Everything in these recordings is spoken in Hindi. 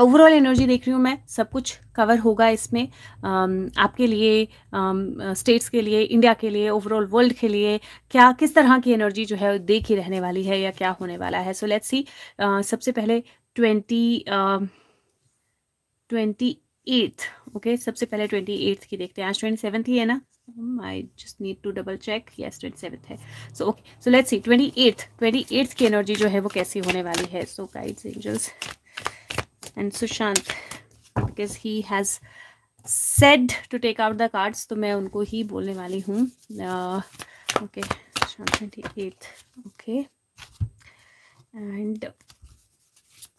ओवरऑल एनर्जी देख रही हूँ मैं सब कुछ कवर होगा इसमें आपके लिए स्टेट्स के लिए इंडिया के लिए ओवरऑल वर्ल्ड के लिए क्या किस तरह की एनर्जी जो है देख ही रहने वाली है या क्या होने वाला है सो लेट्स सी सबसे पहले ट्वेंटी ट्वेंटी एट्थ ओके सबसे पहले ट्वेंटी एट्थ की देखते हैं आज ट्वेंटी सेवन्थ ही है ना I just need to double check yes twenty seventh है so okay so let's see twenty eighth twenty eighth की एनर्जी जो है वो कैसी होने वाली है so guides angels and Sushant because he has said to take out the cards तो मैं उनको ही बोलने वाली हूँ okay Sushant twenty eight okay and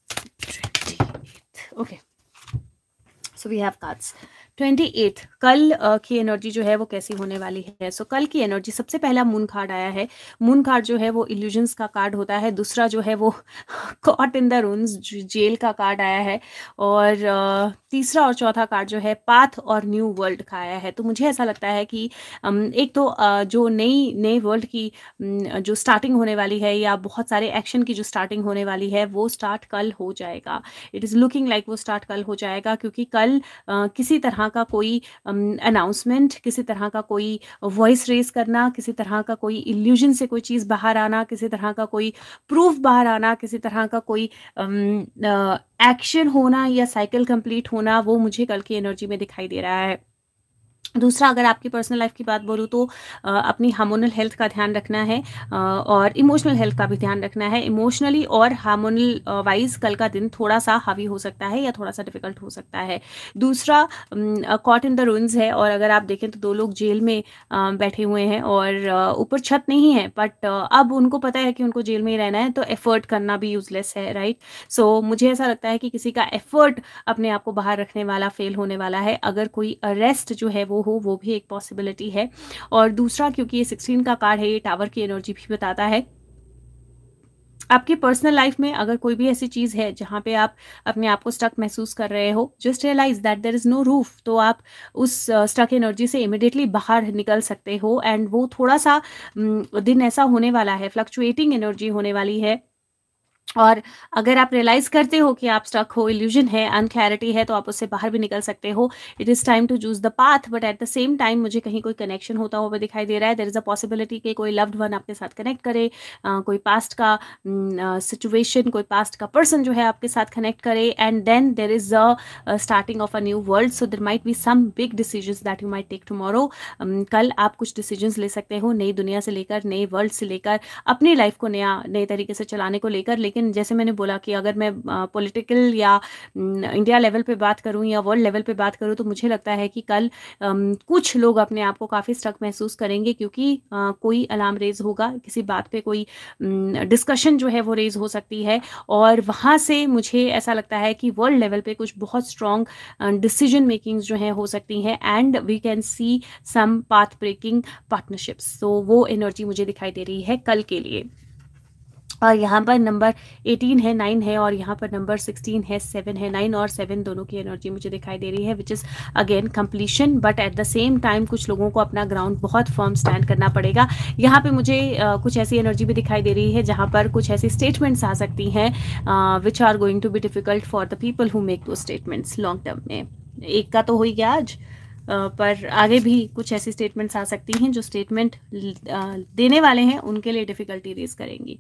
twenty eight okay so we have cards twenty eighth कल की एनर्जी जो है वो कैसी होने वाली है सो so, कल की एनर्जी सबसे पहला मून कार्ड आया है मून कार्ड जो है वो इल्यूजन्स का कार्ड होता है दूसरा जो है वो caught in the rooms jail का कार्ड आया है और तीसरा और चौथा कार्ड जो है पाथ और न्यू वर्ल्ड का आया है तो मुझे ऐसा लगता है कि एक तो जो नई नए वर्ल्ड की जो स्टार्टिंग होने वाली है या बहुत सारे एक्शन की जो स्टार्टिंग होने वाली है वो स्टार्ट कल हो जाएगा इट इज़ लुकिंग लाइक वो स्टार्ट कल हो जाएगा क्योंकि कल किसी तरह का कोई अनाउंसमेंट किसी तरह का कोई वॉइस रेस करना किसी तरह का कोई इल्यूजन से कोई चीज़ बाहर आना किसी तरह का कोई प्रूफ बाहर आना किसी तरह का कोई एक्शन होना या साइकिल कंप्लीट होना वो मुझे कल की एनर्जी में दिखाई दे रहा है दूसरा अगर आपकी पर्सनल लाइफ की बात बोलूँ तो आ, अपनी हार्मोनल हेल्थ का ध्यान रखना है आ, और इमोशनल हेल्थ का भी ध्यान रखना है इमोशनली और हार्मोनल वाइज कल का दिन थोड़ा सा हावी हो सकता है या थोड़ा सा डिफिकल्ट हो सकता है दूसरा कॉट इन द रूइंस है और अगर आप देखें तो दो लोग जेल में आ, बैठे हुए हैं और ऊपर छत नहीं है बट अब उनको पता है कि उनको जेल में ही रहना है तो एफर्ट करना भी यूजलेस है राइट सो so, मुझे ऐसा लगता है कि किसी का एफर्ट अपने आप को बाहर रखने वाला फेल होने वाला है अगर कोई अरेस्ट जो है वो हो वो भी एक पॉसिबिलिटी है और दूसरा क्योंकि ये सिक्सटीन का कार्ड है ये टावर की एनर्जी भी बताता है आपके पर्सनल लाइफ में अगर कोई भी ऐसी चीज़ है जहां पे आप अपने आप को स्टक महसूस कर रहे हो just realise that there is no roof तो आप उस स्टक एनर्जी से इमिडिएटली बाहर निकल सकते हो एंड वो थोड़ा सा दिन ऐसा होने वाला है फ्लक्चुएटिंग एनर्जी होने वाली है और अगर आप रियलाइज करते हो कि आप स्टक हो इल्यूजन है अनकलैरिटी है तो आप उससे बाहर भी निकल सकते हो it is time to choose the path but at the same time मुझे कहीं कोई कनेक्शन होता हुआ दिखाई दे रहा है देर इज़ अ पॉसिबिलिटी कि कोई लव्ड वन आपके साथ कनेक्ट करे आ, कोई पास्ट का सिचुएशन कोई पास्ट का पर्सन जो है आपके साथ कनेक्ट करे and then there is a starting of a new world so there might be some big decision that you might take tomorrow कल आप कुछ डिसीजन ले सकते हो नई दुनिया से लेकर नए वर्ल्ड से लेकर अपनी लाइफ को नया नए तरीके से चलाने को लेकर लेकिन लेकिन जैसे मैंने बोला कि अगर मैं पॉलिटिकल या इंडिया लेवल पे बात करूं या वर्ल्ड लेवल पे बात करूँ तो मुझे लगता है कि कल कुछ लोग अपने आप को काफ़ी स्ट्रक महसूस करेंगे क्योंकि कोई अलार्म रेज होगा किसी बात पे कोई डिस्कशन जो है वो रेज हो सकती है और वहाँ से मुझे ऐसा लगता है कि वर्ल्ड लेवल पे कुछ बहुत स्ट्रॉन्ग डिसीजन मेकिंग जो है हो सकती हैं and we can see some path breaking partnerships तो वो एनर्जी मुझे दिखाई दे रही है कल के लिए और यहाँ पर नंबर 18 है 9 है और यहाँ पर नंबर 16 है 7 है 9 और 7 दोनों की एनर्जी मुझे दिखाई दे रही है which is again completion but at the same time कुछ लोगों को अपना ग्राउंड बहुत फर्म स्टैंड करना पड़ेगा यहाँ पे मुझे आ, कुछ ऐसी एनर्जी भी दिखाई दे रही है जहाँ पर कुछ ऐसी स्टेटमेंट्स आ सकती हैं which are going to be difficult for the people who make those statements long term में एक का तो हो ही गया आज पर आगे भी कुछ ऐसी स्टेटमेंट्स आ सकती हैं जो स्टेटमेंट देने वाले हैं उनके लिए डिफ़िकल्टी रेज करेंगी